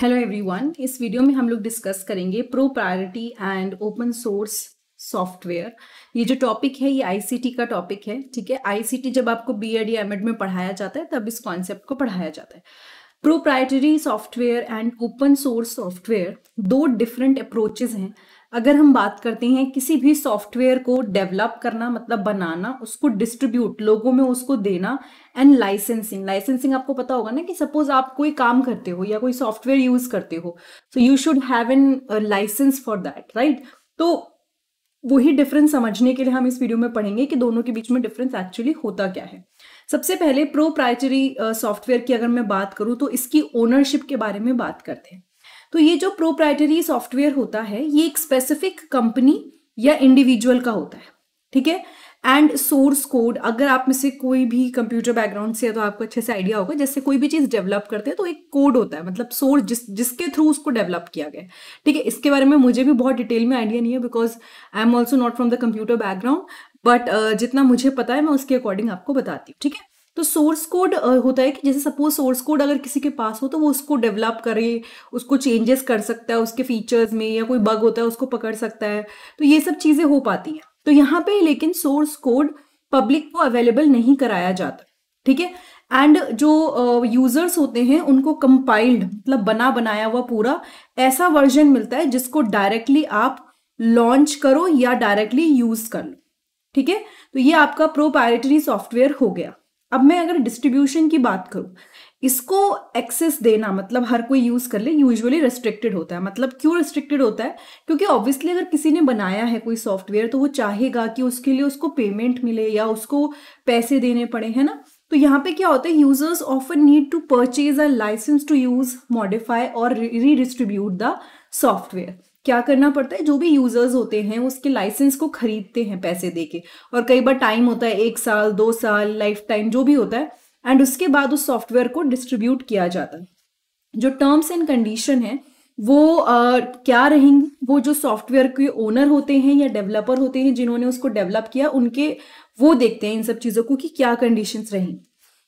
hello everyone इस video में हम लोग डिस्कस करेंगे pro priority and open source software ये जो टॉपिक है ये आईसीटी का टॉपिक है ठीक है आईसीटी जब आपको बीएड या एमएड में पढ़ाया जाता है तब इस कॉन्सेप्ट को पढ़ाया जाता है proprietary software and open source software दो डिफरेंट अप्रोचेज हैं अगर हम बात करते हैं किसी भी सॉफ्टवेयर को डेवलप करना मतलब बनाना उसको डिस्ट्रीब्यूट लोगों में उसको देना एंड लाइसेंसिंग लाइसेंसिंग आपको पता होगा ना कि सपोज आप कोई काम करते हो या कोई सॉफ्टवेयर यूज करते हो so you should have an license for that right तो वही डिफरेंस समझने के लिए हम इस वीडियो में पढ़ेंगे कि दोनों के बीच में डिफरेंस एक्चुअली होता क्या है सबसे पहले प्रोप्राइटरी सॉफ्टवेयर uh, की अगर मैं बात करूं तो इसकी ओनरशिप के बारे में बात करते हैं तो ये जो प्रोप्राइटरी सॉफ्टवेयर होता है ये एक स्पेसिफिक कंपनी या इंडिविजुअल का होता है ठीक है एंड सोर्स कोड अगर आप में से कोई भी कंप्यूटर बैकग्राउंड से है तो आपको अच्छे से आइडिया होगा जैसे कोई भी चीज़ डेवलप करते हैं तो एक कोड होता है मतलब सोर्स जिस जिसके थ्रू उसको डेवलप किया गया ठीक है इसके बारे में मुझे भी बहुत डिटेल में आइडिया नहीं है because I am also not from the computer background but जितना मुझे पता है मैं उसके अकॉर्डिंग आपको बताती हूँ ठीक है तो सोर्स कोड होता है कि जैसे सपोज सोर्स कोड अगर किसी के पास हो तो वो उसको डेवलप करे उसको चेंजेस कर सकता है उसके फीचर्स में या कोई बग होता है उसको पकड़ सकता है तो ये सब चीज़ें हो पाती हैं तो यहाँ पे लेकिन सोर्स कोड पब्लिक को अवेलेबल नहीं कराया जाता ठीक है एंड जो यूजर्स uh, होते हैं उनको कंपाइल्ड मतलब बना बनाया हुआ पूरा ऐसा वर्जन मिलता है जिसको डायरेक्टली आप लॉन्च करो या डायरेक्टली यूज कर लो ठीक है तो ये आपका प्रोपायरेटरी सॉफ्टवेयर हो गया अब मैं अगर डिस्ट्रीब्यूशन की बात करूँ इसको एक्सेस देना मतलब हर कोई यूज कर ले यूजुअली रेस्ट्रिक्टेड होता है मतलब क्यों रेस्ट्रिक्टेड होता है क्योंकि ऑब्वियसली अगर किसी ने बनाया है कोई सॉफ्टवेयर तो वो चाहेगा कि उसके लिए उसको पेमेंट मिले या उसको पैसे देने पड़े है ना तो यहाँ पे क्या होता है users often need to purchase a license to use modify और रीडिस्ट्रीब्यूट द सॉफ्टवेयर क्या करना पड़ता है जो भी यूजर्स होते हैं उसके लाइसेंस को खरीदते हैं पैसे दे के और कई बार टाइम होता है एक साल दो साल लाइफ टाइम जो भी होता है एंड उसके बाद उस सॉफ्टवेयर को डिस्ट्रीब्यूट किया जाता है जो टर्म्स एंड कंडीशन है वो आ, क्या रहेंगी वो जो सॉफ्टवेयर के ओनर होते हैं या डेवलपर होते हैं जिन्होंने उसको डेवलप किया उनके वो देखते हैं इन सब चीज़ों को कि क्या कंडीशंस रहेंगी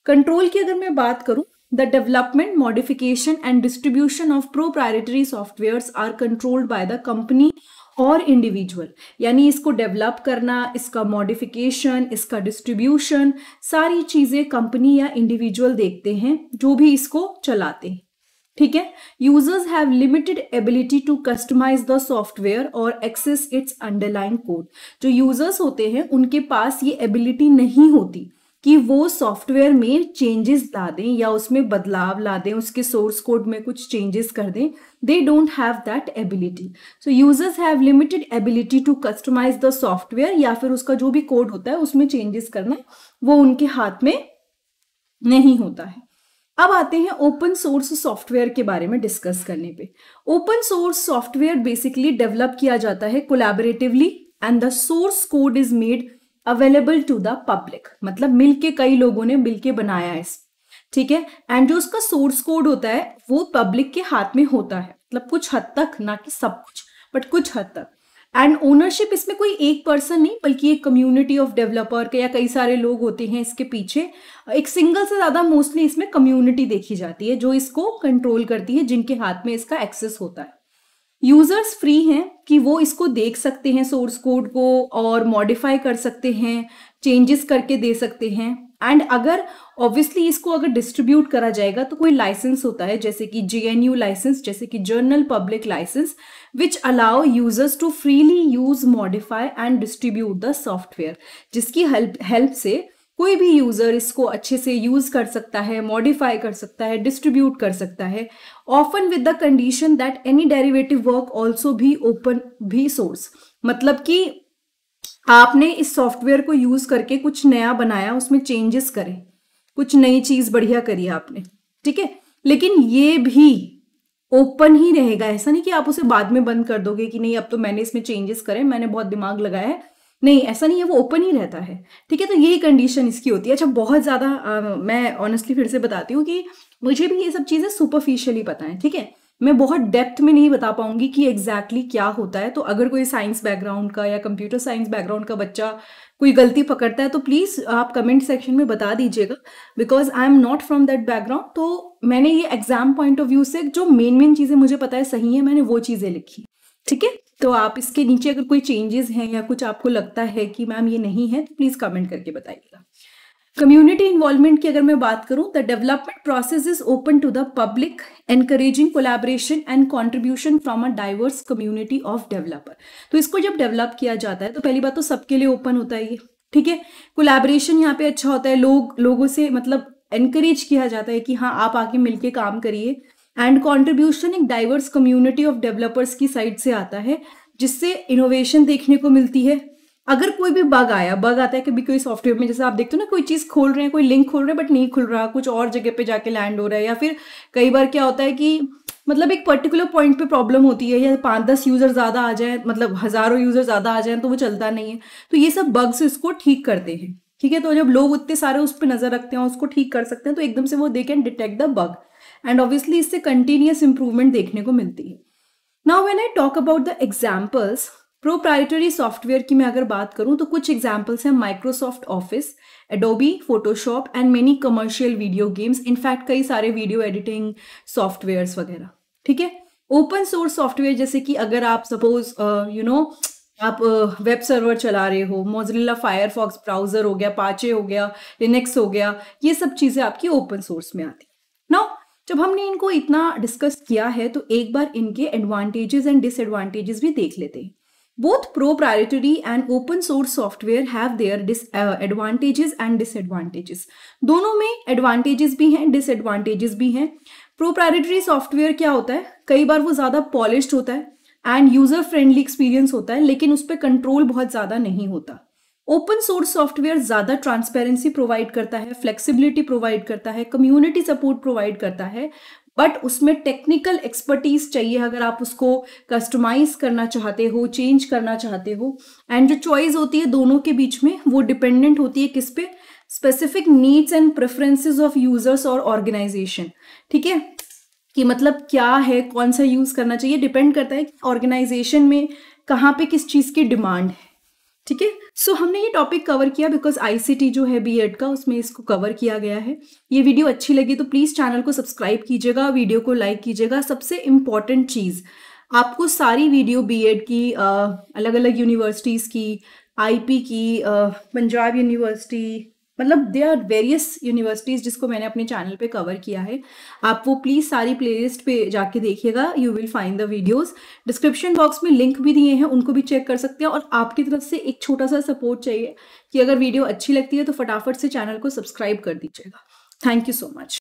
कंट्रोल की अगर मैं बात करूं The development, modification and distribution of proprietary softwares are controlled by the company और इंडिविजुअल यानी इसको डेवलप करना इसका मॉडिफिकेशन इसका डिस्ट्रीब्यूशन सारी चीज़ें कंपनी या इंडिविजुअल देखते हैं जो भी इसको चलाते हैं ठीक है users have limited ability to customise the software और एक्सेस इट्स अंडरलाइन कोड जो यूजर्स होते हैं उनके पास ये एबिलिटी नहीं होती कि वो सॉफ्टवेयर में चेंजेस ला दें या उसमें बदलाव ला दें उसके सोर्स कोड में कुछ चेंजेस कर दें they don't have that ability so users have limited ability to customise the software या फिर उसका जो भी कोड होता है उसमें चेंजेस करना वो उनके हाथ में नहीं होता है अब आते हैं ओपन सोर्स सॉफ्टवेयर के बारे में डिस्कस करने पे open source software basically develop किया जाता है collaboratively and the source code is made available to the public मतलब मिलके कई लोगों ने मिलके बनाया है ठीक है एंड जो उसका सोर्स कोड होता है वो पब्लिक के हाथ में होता है मतलब कुछ हद तक ना कि सब कुछ बट कुछ हद तक एंड ओनरशिप इसमें कोई एक पर्सन नहीं बल्कि एक कम्युनिटी ऑफ डेवलपर के या कई सारे लोग होते हैं इसके पीछे एक सिंगल से ज़्यादा मोस्टली इसमें कम्युनिटी देखी जाती है जो इसको कंट्रोल करती है जिनके हाथ में इसका एक्सेस होता है यूजर्स फ्री हैं कि वो इसको देख सकते हैं सोर्स कोड को और मॉडिफाई कर सकते हैं चेंजेस करके दे सकते हैं एंड अगर ऑब्वियसली इसको अगर डिस्ट्रीब्यूट करा जाएगा तो कोई लाइसेंस होता है जैसे कि जे एन यू लाइसेंस जैसे कि general public license which allow users to freely use modify and distribute the software जिसकी हेल्प हेल्प से कोई भी यूज़र इसको अच्छे से यूज़ कर सकता है मॉडिफाई कर सकता है डिस्ट्रीब्यूट कर सकता है often with the condition that any derivative work also भी ओपन भी सोर्स मतलब कि आपने इस सॉफ्टवेयर को यूज़ करके कुछ नया बनाया उसमें चेंजेस करें कुछ नई चीज़ बढ़िया करी आपने ठीक है लेकिन ये भी ओपन ही रहेगा ऐसा नहीं कि आप उसे बाद में बंद कर दोगे कि नहीं अब तो मैंने इसमें चेंजेस करें मैंने बहुत दिमाग लगाया है नहीं ऐसा नहीं है वो ओपन ही रहता है ठीक है तो यही कंडीशन इसकी होती है अच्छा बहुत ज़्यादा मैं ऑनेस्टली फिर से बताती हूँ कि मुझे भी ये सब चीज़ें सुपरफिशियली पता है ठीक है मैं बहुत डेप्थ में नहीं बता पाऊंगी कि एग्जैक्टली exactly क्या होता है तो अगर कोई साइंस बैकग्राउंड का या कंप्यूटर साइंस बैकग्राउंड का बच्चा कोई गलती पकड़ता है तो प्लीज़ आप कमेंट सेक्शन में बता दीजिएगा because I am not from that background तो मैंने ये एग्जाम पॉइंट ऑफ व्यू से जो मेन मेन चीज़ें मुझे पता है सही है मैंने वो चीज़ें लिखी ठीक है तो आप इसके नीचे अगर कोई चेंजेस हैं या कुछ आपको लगता है कि मैम ये नहीं है तो प्लीज कमेंट करके बताइएगा कम्युनिटी इन्वॉल्वमेंट की अगर मैं बात करूं the development process is open to the public encouraging collaboration and contribution from a diverse community of developer तो इसको जब डेवलप किया जाता है तो पहली बात तो सबके लिए ओपन होता है ये ठीक है कोलेबोरेशन यहाँ पे अच्छा होता है लोग लोगों से मतलब एनकरेज किया जाता है कि हाँ आप आके मिलके काम करिए एंड कॉन्ट्रीब्यूशन एक डाइवर्स कम्युनिटी ऑफ डेवलपर्स की साइड से आता है जिससे इनोवेशन देखने को मिलती है अगर कोई भी बग आया बग आता है कभी कोई सॉफ्टवेयर में जैसे आप देखते हो ना कोई चीज़ खोल रहे हैं कोई लिंक खोल रहे हैं बट नहीं खुल रहा कुछ और जगह पे जाके लैंड हो रहा है या फिर कई बार क्या होता है कि मतलब एक पर्टिकुलर पॉइंट पे प्रॉब्लम होती है या पाँच दस यूज़र ज़्यादा आ जाए मतलब हज़ारों यूज़र ज़्यादा आ जाए तो वो चलता नहीं है तो ये सब बग्स इसको ठीक करते हैं ठीक है तो जब लोग उतने सारे उस पर नज़र रखते हैं उसको ठीक कर सकते हैं तो एकदम से वो they can detect the bug and obviously इससे कंटिन्यूस इंप्रूवमेंट देखने को मिलती है now when I talk about the examples proprietary software की मैं अगर बात करूं तो कुछ एग्जाम्पल्स हैं Microsoft Office Adobe Photoshop and many commercial video games in fact कई सारे वीडियो एडिटिंग सॉफ्टवेयर्स वगैरह ठीक है ओपन सोर्स सॉफ्टवेयर जैसे कि अगर आप सपोज यू नो आप वेब uh, सर्वर चला रहे हो मोजरिला फायरफॉक्स ब्राउजर हो गया पाचे हो गया लिनेक्स हो गया ये सब चीज़ें आपकी ओपन सोर्स में आती नाउ जब हमने इनको इतना डिस्कस किया है तो एक बार इनके एडवांटेजेस एंड डिसएडवांटेजेस भी देख लेते हैं both pro and and open source software have their advantages and disadvantages दोनों में एडवांटेजेस भी हैं डिसएडवांटेजेस भी हैं प्रोप्राइटरी सॉफ्टवेयर क्या होता है कई बार वो ज़्यादा पॉलिश होता है एंड यूज़र फ्रेंडली एक्सपीरियंस होता है लेकिन उस पर कंट्रोल बहुत ज़्यादा नहीं होता ओपन सोर्स सॉफ्टवेयर ज़्यादा ट्रांसपेरेंसी प्रोवाइड करता है फ्लेक्सिबिलिटी प्रोवाइड करता है कम्युनिटी सपोर्ट प्रोवाइड करता है बट उसमें टेक्निकल एक्सपर्टीज चाहिए अगर आप उसको कस्टमाइज करना चाहते हो चेंज करना चाहते हो एंड जो चॉइस होती है दोनों के बीच में वो डिपेंडेंट होती है किस पे specific needs and preferences of users और ऑर्गेनाइजेशन ठीक है कि मतलब क्या है कौन सा यूज़ करना चाहिए डिपेंड करता है कि ऑर्गेनाइजेशन में कहाँ पे किस चीज़ की डिमांड है ठीक है सो हमने ये टॉपिक कवर किया बिकॉज आईसीटी जो है बीएड e का उसमें इसको कवर किया गया है ये वीडियो अच्छी लगी तो प्लीज़ चैनल को सब्सक्राइब कीजिएगा वीडियो को लाइक कीजिएगा सबसे इम्पॉर्टेंट चीज़ आपको सारी वीडियो बीएड e की अलग अलग यूनिवर्सिटीज़ की आईपी की पंजाब यूनिवर्सिटी मतलब दे आर वेरियस यूनिवर्सिटीज़ जिसको मैंने अपने चैनल पे कवर किया है आप वो प्लीज़ सारी प्लेलिस्ट पे जाके देखिएगा you will find the videos description box में लिंक भी दिए हैं उनको भी चेक कर सकते हैं और आपकी तरफ से एक छोटा सा सपोर्ट चाहिए कि अगर वीडियो अच्छी लगती है तो फटाफट से चैनल को सब्सक्राइब कर दीजिएगा थैंक यू सो मच